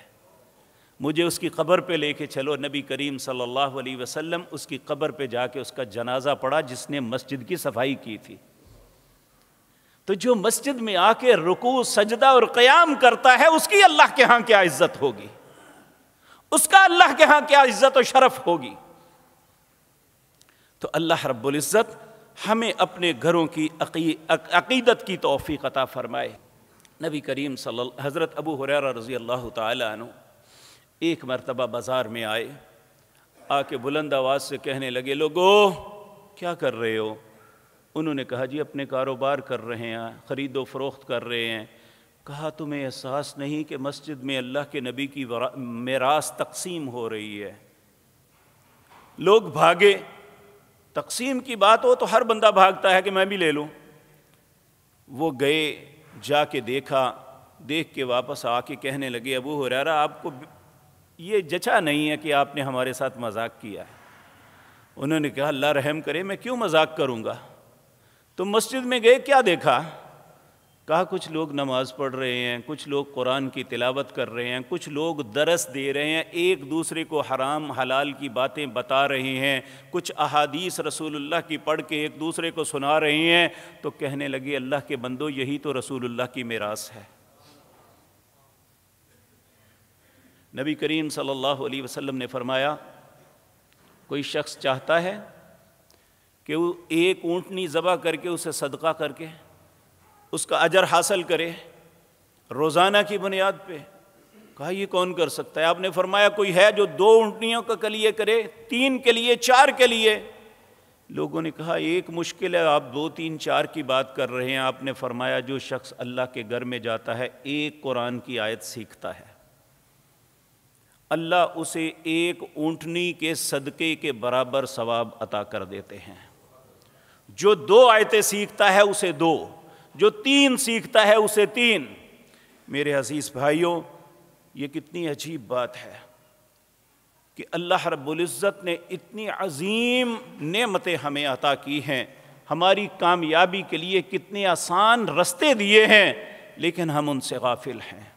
S1: मुझे उसकी कब्र पे लेके चलो नबी करीम सल्लल्लाहु अलैहि वसल्लम उसकी कब्र पे जाके उसका जनाजा पढ़ा जिसने मस्जिद की सफाई की थी तो जो मस्जिद में आके रुकू सजदा और क़याम करता है उसकी अल्लाह के यहाँ क्या इज़्ज़त होगी उसका अल्लाह के यहां क्या इज्जत और शरफ होगी तो अल्लाह इज्जत हमें अपने घरों की अकी, अक, अकीदत की तोफ़ी अता फ़रमाए नबी करीम सल हज़रत अबू हुररा रज़ी अल्लाह तु एक मरतबा बाज़ार में आए आके बुलंद आवाज़ से कहने लगे लोगो क्या कर रहे हो उन्होंने कहा जी अपने कारोबार कर रहे हैं ख़रीदो फरोख्त कर रहे हैं कहा तुम्हें एहसास नहीं कि मस्जिद में अल्लाह के नबी की मेरास तकसीम हो रही है लोग भागे तकसीम की बात हो तो हर बंदा भागता है कि मैं भी ले लूँ वो गए जाके देखा देख के वापस आके कहने लगे अबू रहा आपको ये जचा नहीं है कि आपने हमारे साथ मजाक किया है उन्होंने कहा अल्लाह रहम करे मैं क्यों मजाक करूँगा तुम तो मस्जिद में गए क्या देखा कहा कुछ लोग नमाज़ पढ़ रहे हैं कुछ लोग कुरान की तिलावत कर रहे हैं कुछ लोग दरस दे रहे हैं एक दूसरे को हराम हलाल की बातें बता रहे हैं कुछ अहादीस रसूलुल्लाह की पढ़ के एक दूसरे को सुना रहे हैं तो कहने लगे अल्लाह के बंदो यही तो रसूलुल्लाह की मिरास है नबी करीम सल्लल्लाहु अलैहि वसल्लम ने फरमाया कोई शख्स चाहता है कि वो एक ऊँटनी ज़बा करके उसे सदका करके उसका अजर हासिल करे रोज़ाना की बुनियाद पे कहा ये कौन कर सकता है आपने फरमाया कोई है जो दो ऊँटनियों का कलिए करे तीन के लिए चार के लिए लोगों ने कहा एक मुश्किल है आप दो तीन चार की बात कर रहे हैं आपने फरमाया जो शख्स अल्लाह के घर में जाता है एक कुरान की आयत सीखता है अल्लाह उसे एक ऊँटनी के सदक़े के बराबर सवाब अता कर देते हैं जो दो आयतें सीखता है उसे दो जो तीन सीखता है उसे तीन मेरे अजीज़ भाइयों ये कितनी अजीब बात है कि अल्लाह रबुल्ज़त ने इतनी अजीम नेमतें हमें अता की हैं हमारी कामयाबी के लिए कितने आसान रस्ते दिए हैं लेकिन हम उनसे गाफिल हैं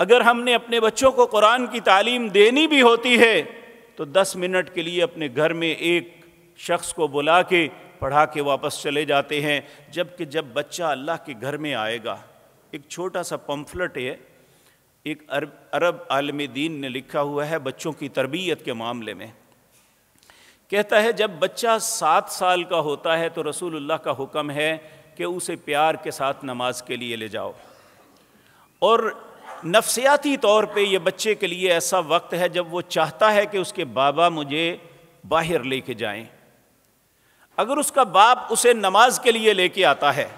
S1: अगर हमने अपने बच्चों को कुरान की तालीम देनी भी होती है तो 10 मिनट के लिए अपने घर में एक शख्स को बुला के पढ़ा के वापस चले जाते हैं जबकि जब बच्चा अल्लाह के घर में आएगा एक छोटा सा पम्फलेट है एक अरब अरब आलम दीन ने लिखा हुआ है बच्चों की तरबियत के मामले में कहता है जब बच्चा सात साल का होता है तो रसूलुल्लाह का हुक्म है कि उसे प्यार के साथ नमाज के लिए ले जाओ और नफसियाती तौर पे ये बच्चे के लिए ऐसा वक्त है जब वो चाहता है कि उसके बाबा मुझे बाहर लेके जाएं अगर उसका बाप उसे नमाज के लिए लेके आता है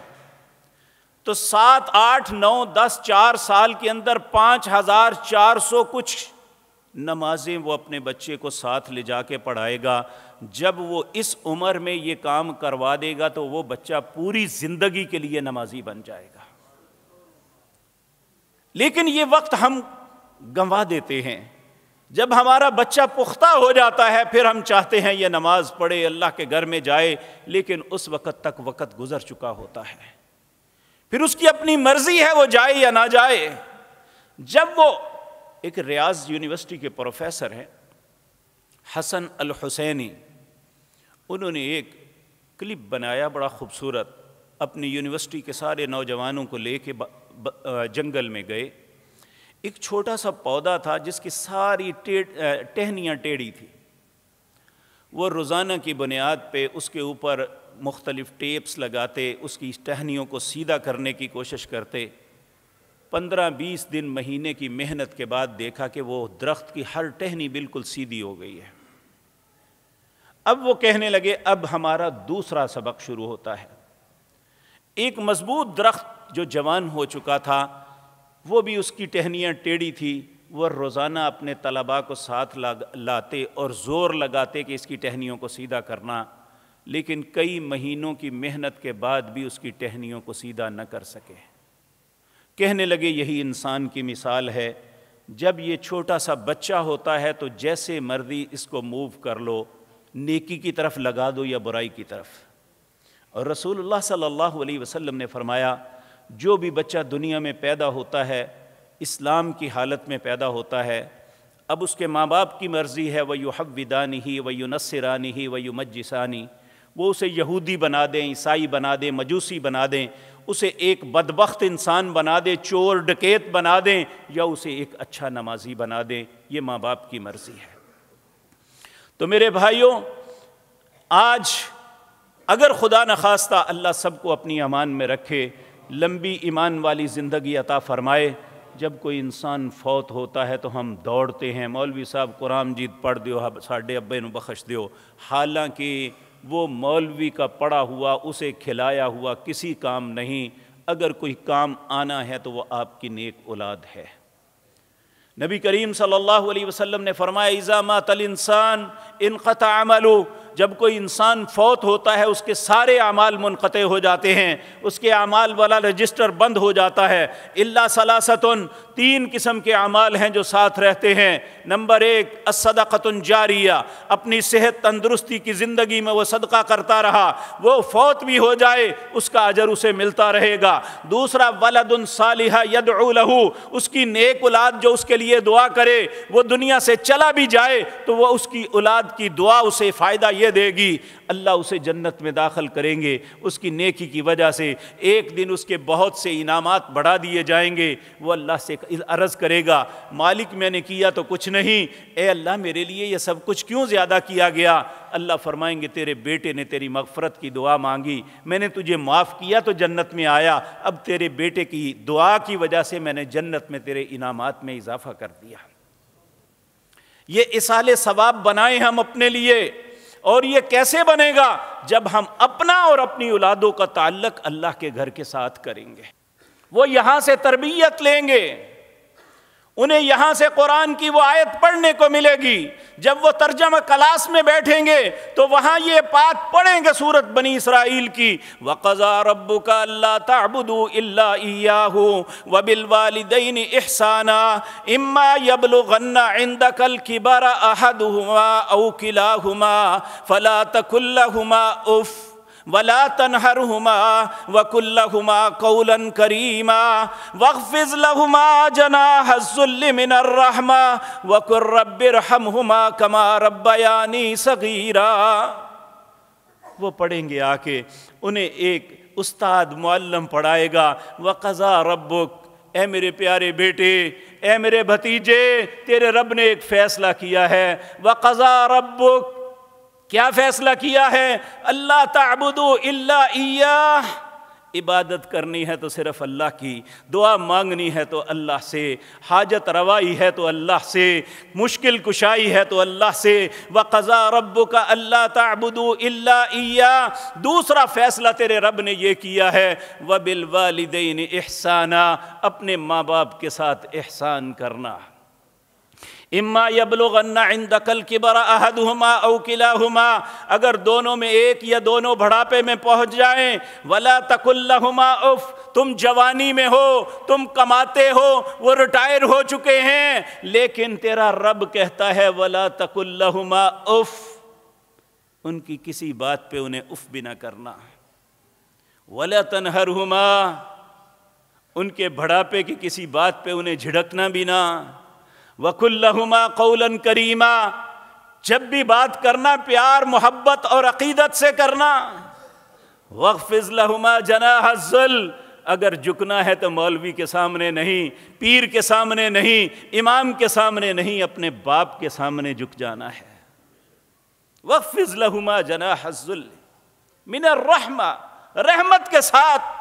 S1: तो सात आठ नौ दस चार साल के अंदर पाँच हज़ार चार सौ कुछ नमाजें वो अपने बच्चे को साथ ले जाके पढ़ाएगा जब वो इस उम्र में ये काम करवा देगा तो वो बच्चा पूरी ज़िंदगी के लिए नमाजी बन जाएगा लेकिन ये वक्त हम गंवा देते हैं जब हमारा बच्चा पुख्ता हो जाता है फिर हम चाहते हैं ये नमाज़ पढ़े अल्लाह के घर में जाए लेकिन उस वक़्त तक वक़्त गुज़र चुका होता है फिर उसकी अपनी मर्ज़ी है वो जाए या ना जाए जब वो एक रियाज यूनिवर्सिटी के प्रोफेसर हैं हसन अल हुसैनी उन्होंने एक क्लिप बनाया बड़ा खूबसूरत अपनी यूनिवर्सिटी के सारे नौजवानों को लेके जंगल में गए एक छोटा सा पौधा था जिसकी सारी टहनियाँ टेढ़ी थी वो रोज़ाना की बुनियाद पे उसके ऊपर मुख्तलिफ़ टेप्स लगाते उसकी टहनियों को सीधा करने की कोशिश करते पंद्रह बीस दिन महीने की मेहनत के बाद देखा कि वो दरख्त की हर टहनी बिल्कुल सीधी हो गई है अब वो कहने लगे अब हमारा दूसरा सबक शुरू होता है एक मज़बूत दरख्त जो जवान हो चुका था वो भी उसकी टहनियाँ टेढ़ी थी वह रोज़ाना अपने तलबा को साथ लाते और ज़ोर लगाते कि इसकी टहनियों को सीधा करना लेकिन कई महीनों की मेहनत के बाद भी उसकी टहनियों को सीधा न कर सके कहने लगे यही इंसान की मिसाल है जब ये छोटा सा बच्चा होता है तो जैसे मर्जी इसको मूव कर लो नेकी की तरफ लगा दो या बुराई की तरफ और रसूलुल्लाह सल्लल्लाहु अलैहि वसल्लम ने फरमाया जो भी बच्चा दुनिया में पैदा होता है इस्लाम की हालत में पैदा होता है अब उसके माँ बाप की मर्ज़ी है वह युहविदानी ही वह नसरानी ही वह मजसानी वो उसे यहूदी बना दें ईसाई बना दें मजूसी बना दें उसे एक बदबक इंसान बना दें चोर डकेत बना दें या उसे एक अच्छा नमाजी बना दें ये माँ बाप की मर्ज़ी है तो मेरे भाइयों आज अगर खुदा न खास्ता अल्लाह सबको अपनी अमान में रखे लंबी ईमान वाली ज़िंदगी अता फ़रमाए जब कोई इंसान फौत होता है तो हम दौड़ते हैं मौलवी साहब कुरान जीत पढ़ दियो साढ़े अब्बे न बख्श दियो हालांकि वो मौलवी का पढ़ा हुआ उसे खिलाया हुआ किसी काम नहीं अगर कोई काम आना है तो वह आपकी नेक औलाद है नबी करीम सल्लल्लाहु अलैहि वसल्लम ने फरमाया इज़ा मातल इंसान इन ख़त अमलो जब कोई इंसान फौत होता है उसके सारे अमाल मुनक़ हो जाते हैं उसके अमाल वाला रजिस्टर बंद हो जाता है अल्ला सलासतन तीन किस्म के अमाल हैं जो साथ रहते हैं नंबर एक असदक़तन जारिया अपनी सेहत तंदुरुस्ती की ज़िंदगी में वो सदका करता रहा वो फौत भी हो जाए उसका अजर उसे मिलता रहेगा दूसरा वलदन सालिहा यदलहू उसकी नेक औलाद जो उसके लिए दुआ करे वो दुनिया से चला भी जाए तो वह उसकी औलाद की दुआ उसे फ़ायदा ये दे देगी अल्लाह उसे जन्नत में दाखिल करेंगे उसकी नेकी की वजह से एक दिन उसके बहुत से इनामात बढ़ा दिए जाएंगे वो अल्लाह से अर्ज़ करेगा मालिक मैंने किया तो कुछ नहीं ए अल्लाह मेरे लिए ये सब कुछ क्यों ज़्यादा किया गया अल्लाह फरमाएंगे तेरे बेटे ने तेरी मगफरत की दुआ मांगी मैंने तुझे माफ़ किया तो जन्नत में आया अब तेरे बेटे की दुआ की वजह से मैंने जन्नत में तेरे इनामात में इजाफ़ा कर दिया ये इसाले सवाब बनाए हम अपने लिए और ये कैसे बनेगा जब हम अपना और अपनी औलादों का ताल्लक अल्लाह के घर के साथ करेंगे वो यहाँ से तरबियत लेंगे उन्हें यहाँ से कुरान की वो आयत पढ़ने को मिलेगी जब वो तर्जम क्लास में बैठेंगे तो वहाँ ये पात पढ़ेंगे सूरत बनी इसराइल की वक़ा रब्बू का अल्लाह तबुदू वबिल वालदेन एहसाना इम्मा यबल गन्ना कल किबारा अहद हुमा किला हुमा फ़ला तकुल्ला हुमा उफ़ वला तनहर हुमा वकुल्ल हुमा कौलन करीमा वक़फ़िज़लहुमा जना हज़ुल्मिनर्रहमा वकुर रब्बिरहम हुमा कमा रब्बयानी सगीरा वो पढ़ेंगे आके उन्हें एक उस्ताद मुअल्लम पढ़ाएगा व कजा रब्बुक ए मेरे प्यारे बेटे ए मेरे भतीजे तेरे रब ने एक फ़ैसला किया है व कजा रब्बुक क्या फैसला किया है अल्लाह तबुदो इल्ला इबादत करनी है तो सिर्फ अल्लाह की दुआ मांगनी है तो अल्लाह से हाजत रवाई है तो अल्लाह से मुश्किल कुशाई है तो अल्लाह से व कज़ा रब का अल्लाह तबुदो इल्ला दूसरा फैसला तेरे रब ने यह किया है व बिलवालदेन एहसाना अपने माँ बाप के साथ एहसान करना इम्मा दकल इंदकल किबरा अहद हुमा अवकिला हुमा अगर दोनों में एक या दोनों बढ़ापे में पहुंच जाएं वला तकुल्ला हुमा उफ़ तुम जवानी में हो तुम कमाते हो वो रिटायर हो चुके हैं लेकिन तेरा रब कहता है वला तकुल्ला हुमा उफ़ उनकी किसी बात पे उन्हें उफ़ भी ना करना वला तनहर हुमा उनके बढ़ापे की किसी बात पे उन्हें झिड़कना भी ना वकुल्लहुमा कौलन करीमा जब भी बात करना प्यार मोहब्बत और अकीदत से करना वक्फिजलहुमा जना हजल अगर झुकना है तो मौलवी के सामने नहीं पीर के सामने नहीं इमाम के सामने नहीं अपने बाप के सामने झुक जाना है वक्फिजलहुमा जना हजल मिन रहमा रहमत के साथ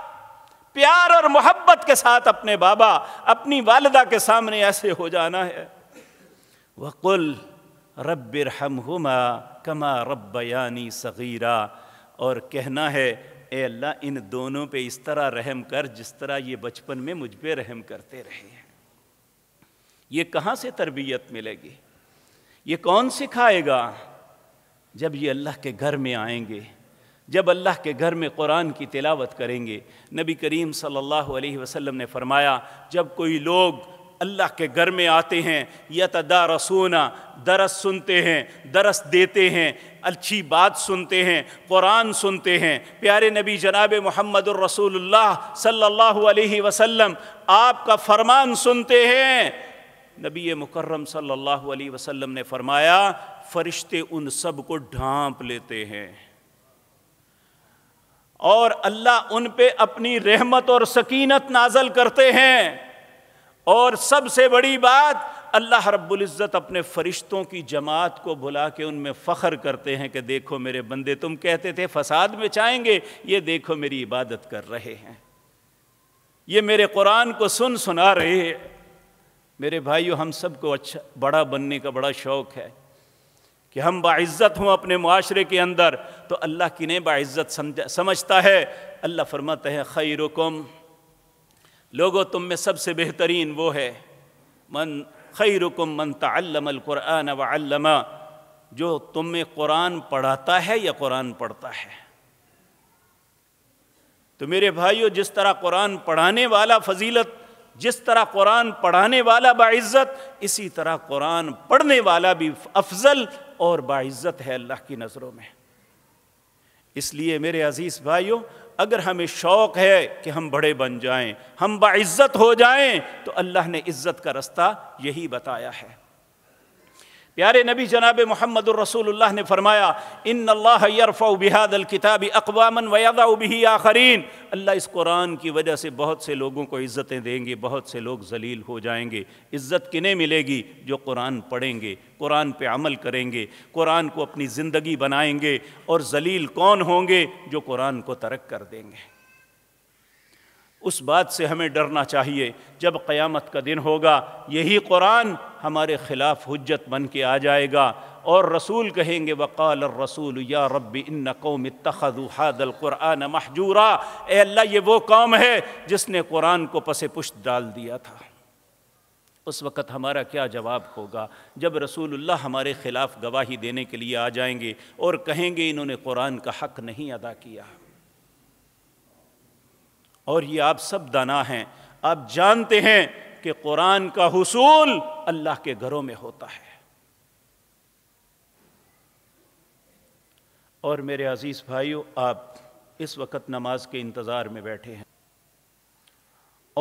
S1: प्यार और मोहब्बत के साथ अपने बाबा अपनी वालदा के सामने ऐसे हो जाना है वक़ुल हम हुमा कमा यानी सगीरा और कहना है ए अल्लाह इन दोनों पे इस तरह रहम कर जिस तरह ये बचपन में मुझ पर रहम करते रहे हैं ये कहाँ से तरबियत मिलेगी ये कौन सिखाएगा जब ये अल्लाह के घर में आएंगे जब अल्लाह के घर में कुरान की तिलावत करेंगे नबी करीम सल्लल्लाहु अलैहि वसल्लम ने फरमाया जब कोई लोग अल्लाह के घर में आते हैं तदा रसूना दरस सुनते हैं दरस देते हैं अच्छी बात सुनते हैं कुरान सुनते हैं प्यारे नबी जनाब मोहम्मद रसूलुल्लाह सल्लल्लाहु अलैहि वसल्लम आपका फरमान सुनते हैं नबी मुकर्रम सल्लल्लाहु अलैहि वसल्लम ने फरमाया फ़रिश्ते उन सब को ढांप लेते हैं और अल्लाह उन पे अपनी रहमत और सकीनत नाजल करते हैं और सबसे बड़ी बात अल्लाह रब्ज़त अपने फ़रिश्तों की जमात को बुला के उनमें फ़ख्र करते हैं कि देखो मेरे बंदे तुम कहते थे फसाद में चाहेंगे ये देखो मेरी इबादत कर रहे हैं ये मेरे कुरान को सुन सुना रहे हैं मेरे भाइयों हम सबको अच्छा बड़ा बनने का बड़ा शौक़ है कि हम बाज़्ज़त हों अपने माशरे के अंदर तो अल्लाह की नहीं बाज़्ज़त समझता है अल्लाह फरमाते हैं रुकुम लोगो तुम में सबसे बेहतरीन वो है मन खैरुकुम मन तल्लमल क़ुरान वमा जो तुम में कुरान पढ़ाता है या कुरान पढ़ता है तो मेरे भाइयों जिस तरह कुरान पढ़ाने वाला फजीलत जिस तरह कुरान पढ़ाने वाला बाज्जत इसी तरह कुरान पढ़ने वाला भी अफजल और बाइजत है अल्लाह की नज़रों में इसलिए मेरे अज़ीज़ भाइयों अगर हमें शौक़ है कि हम बड़े बन जाएं, हम बाज़्ज़त हो जाएं, तो अल्लाह ने इज़्ज़त का रास्ता यही बताया है प्यारे नबी जनाब मोहम्मद रसूल ने फरमाया इन अल्लाह यरफ़ा बिहाद अलकिताब अकवामन वयादा उबी आखरीन अल्लाह इस कुरान की वजह से बहुत से लोगों को इज़्ज़तें देंगे बहुत से लोग जलील हो जाएंगे इज़्ज़त किन्हें मिलेगी जो कुरान पढ़ेंगे कुरान पे अमल करेंगे कुरान को अपनी ज़िंदगी बनाएंगे और जलील कौन होंगे जो कुरान को तरक कर देंगे उस बात से हमें डरना चाहिए जब क़यामत का दिन होगा यही कुरान हमारे ख़िलाफ़ हजत बन के आ जाएगा और रसूल कहेंगे वक़ाल रसूल या रब्बी इन कौम हादल कुरान महजूरा ए अल्लाह ये वो कौम है जिसने कुरान को पसे पुश्त डाल दिया था उस वक़्त हमारा क्या जवाब होगा जब रसूलुल्लाह हमारे ख़िलाफ़ गवाही देने के लिए आ जाएंगे और कहेंगे इन्होंने कुरान का हक़ नहीं अदा किया और ये आप सब दाना हैं आप जानते हैं कि कुरान का हसूल अल्लाह के घरों में होता है और मेरे अज़ीज़ भाइयों आप इस वक्त नमाज के इंतज़ार में बैठे हैं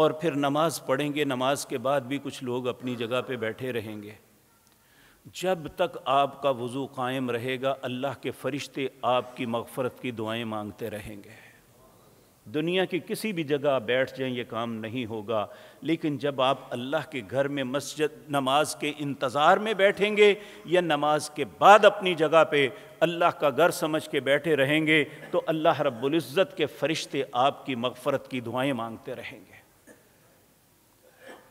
S1: और फिर नमाज पढ़ेंगे नमाज के बाद भी कुछ लोग अपनी जगह पे बैठे रहेंगे जब तक आपका वज़ू कायम रहेगा अल्लाह के फरिश्ते आपकी मगफरत की दुआएं मांगते रहेंगे दुनिया की किसी भी जगह बैठ जाएं ये काम नहीं होगा लेकिन जब आप अल्लाह के घर में मस्जिद नमाज के इंतज़ार में बैठेंगे या नमाज के बाद अपनी जगह पे अल्लाह का घर समझ के बैठे रहेंगे तो अल्लाह रब्ज़त के फ़रिश्ते आपकी मगफ़रत की दुआएं मांगते रहेंगे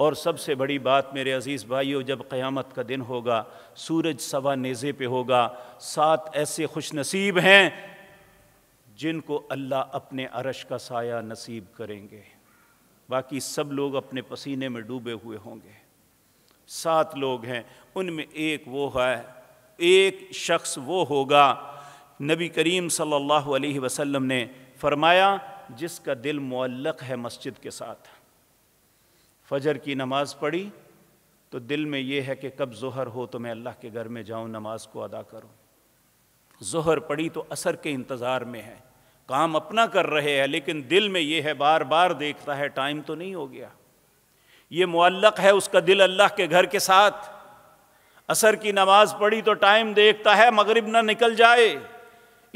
S1: और सबसे बड़ी बात मेरे अज़ीज़ भाइयों जब क़यामत का दिन होगा सूरज सवा नेज़े पे होगा सात ऐसे खुशनसीब हैं जिनको अल्लाह अपने अरश का साया नसीब करेंगे बाकी सब लोग अपने पसीने में डूबे हुए होंगे सात लोग हैं उनमें एक वो है एक शख्स वो होगा नबी करीम सल्लल्लाहु अलैहि वसल्लम ने फरमाया जिसका दिल मुअल्लक है मस्जिद के साथ फजर की नमाज़ पढ़ी तो दिल में ये है कि कब जहर हो तो मैं अल्लाह के घर में जाऊँ नमाज को अदा करूँ जहर पड़ी तो असर के इंतज़ार में है काम अपना कर रहे हैं लेकिन दिल में ये है बार बार देखता है टाइम तो नहीं हो गया ये मुल्लक है उसका दिल अल्लाह के घर के साथ असर की नमाज़ पढ़ी तो टाइम देखता है मगरिब ना निकल जाए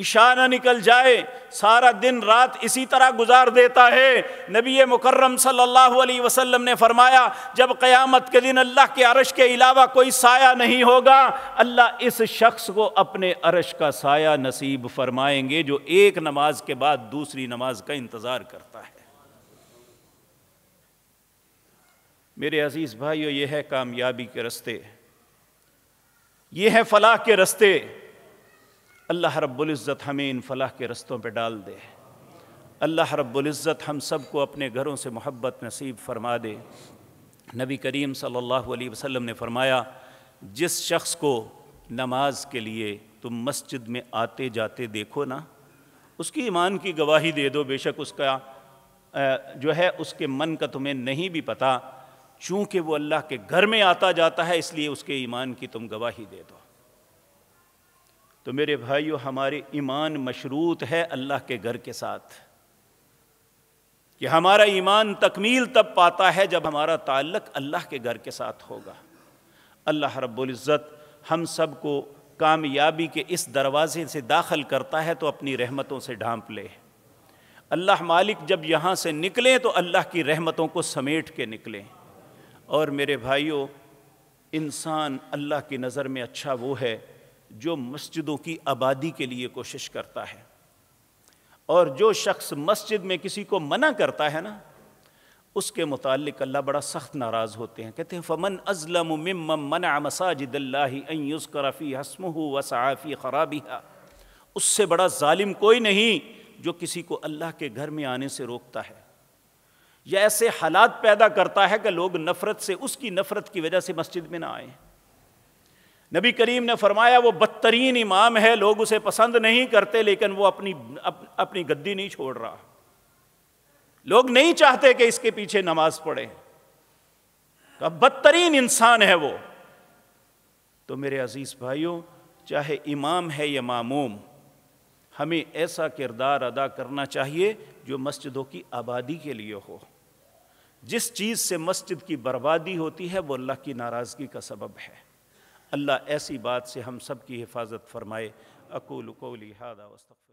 S1: इशारा निकल जाए सारा दिन रात इसी तरह गुजार देता है नबी मुकर्रम सल्लल्लाहु अलैहि वसल्लम ने फरमाया जब क़यामत के दिन अल्लाह के अरश के अलावा कोई साया नहीं होगा अल्लाह इस शख्स को अपने अरश का साया नसीब फरमाएंगे जो एक नमाज के बाद दूसरी नमाज का इंतज़ार करता है मेरे अजीज़ भाइयों यह है कामयाबी के रस्ते ये है फलाह के रस्ते अल्लाह रब्ज़त हमें इन फलाह के रस्तों पर डाल दे अल्लाह रब्ज़त हम सब को अपने घरों से मोहब्बत नसीब फरमा दे नबी करीम सल्लल्लाहु अलैहि वसल्लम ने फरमाया जिस शख्स को नमाज के लिए तुम मस्जिद में आते जाते देखो ना उसकी ईमान की गवाही दे दो बेशक उसका जो है उसके मन का तुम्हें नहीं भी पता चूँकि वो अल्लाह के घर में आता जाता है इसलिए उसके ईमान की तुम गवाही दे दो तो मेरे भाइयों हमारे ईमान मशरूत है अल्लाह के घर के साथ कि हमारा ईमान तकमील तब पाता है जब हमारा ताल्लक अल्लाह के घर के साथ होगा अल्लाह रब्ज़त हम सब को कामयाबी के इस दरवाज़े से दाखिल करता है तो अपनी रहमतों से ढांप ले अल्लाह मालिक जब यहाँ से निकलें तो अल्लाह की रहमतों को समेट के निकलें और मेरे भाइयों इंसान अल्लाह की नज़र में अच्छा वो है जो मस्जिदों की आबादी के लिए कोशिश करता है और जो शख्स मस्जिद में किसी को मना करता है ना उसके मुतालिक अल्लाह बड़ा सख्त नाराज़ होते हैं कहते हैं फ़मन अज़लम मना मसाजिदल्लाफ़ी हसम वसाफ़ी ख़राबिया उससे बड़ा ालिम कोई नहीं जो किसी को अल्लाह के घर में आने से रोकता है या ऐसे हालात पैदा करता है कि लोग नफ़रत से उसकी नफ़रत की वजह से मस्जिद में ना आएँ नबी करीम ने फरमाया वो बदतरीन इमाम है लोग उसे पसंद नहीं करते लेकिन वो अपनी अप, अपनी गद्दी नहीं छोड़ रहा लोग नहीं चाहते कि इसके पीछे नमाज पढ़े तो बदतरीन इंसान है वो तो मेरे अजीज़ भाइयों चाहे इमाम है या मामूम हमें ऐसा किरदार अदा करना चाहिए जो मस्जिदों की आबादी के लिए हो जिस चीज़ से मस्जिद की बर्बादी होती है वो अल्लाह की नाराज़गी का सबब है अल्लाह ऐसी बात से हम सब की हिफाजत फरमाए अकूल को लिहाजा